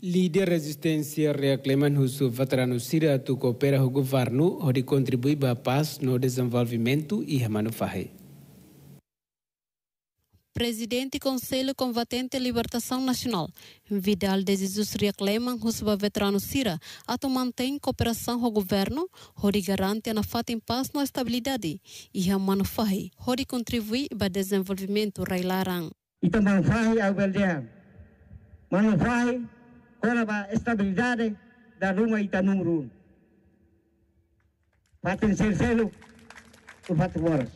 Líder resistência reclamam os veterano Sira tu coopera o governo onde contribui para a paz no desenvolvimento e remanufarre. Presidente e Conselho Combatente Libertação Nacional, Vidal de Jesus reclama os veteranos Síria a mantém cooperação com o governo, onde garante a fata em paz na estabilidade e remanufarre, onde contribui para o desenvolvimento railaran. Então, manufarre, manufai, para a estabilidade da Lua Itanuru. da número Patin Cercelo, o Pato Boras.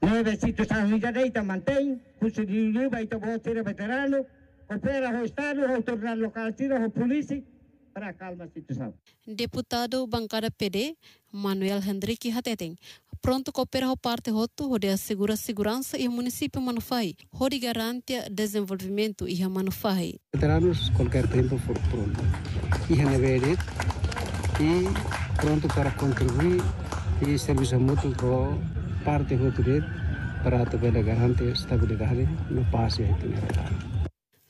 Nueve sitios a Unidade mantém, curso de Univa e também veterano, coopera o Estado, o tornar local, tira polícia, para a calma situação. Deputado Bancada PD, Manuel Henrique Hateteng, pronto coopera o parte roto, onde assegura segurança e o município Manufai, onde garante desenvolvimento e a Manufai. Veteranos, qualquer tempo for pronto. E reneverem e pronto para contribuir e serviço muito com parte roto para também garantir estabilidade no passe e itinerário.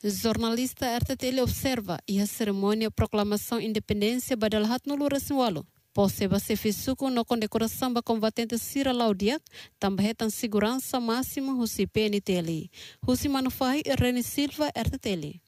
Jornalista RTTL observa e a cerimônia proclamação independência badalhat no Lura Posseba serviço com no condecoração ba combatente Cira Laudiac, também tem segurança máxima Rusi PNTL. Rusi Manufai Rene Silva RTL.